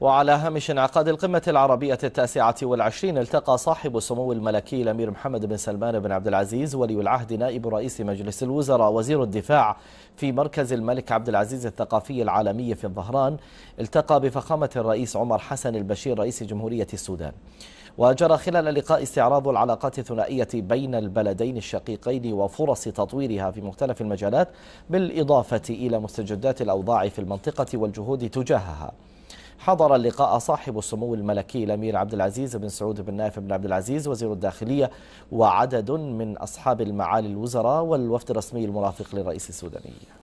وعلى هامش انعقاد القمة العربية التاسعة والعشرين التقى صاحب السمو الملكي الأمير محمد بن سلمان بن عبد العزيز ولي العهد نائب رئيس مجلس الوزراء وزير الدفاع في مركز الملك عبد العزيز الثقافي العالمي في الظهران التقى بفخامة الرئيس عمر حسن البشير رئيس جمهورية السودان وجرى خلال اللقاء استعراض العلاقات الثنائية بين البلدين الشقيقين وفرص تطويرها في مختلف المجالات بالإضافة إلى مستجدات الأوضاع في المنطقة والجهود تجاهها حضر اللقاء صاحب السمو الملكي الأمير عبد العزيز بن سعود بن نايف بن عبد العزيز وزير الداخلية وعدد من أصحاب المعالي الوزراء والوفد الرسمي المرافق للرئيس السوداني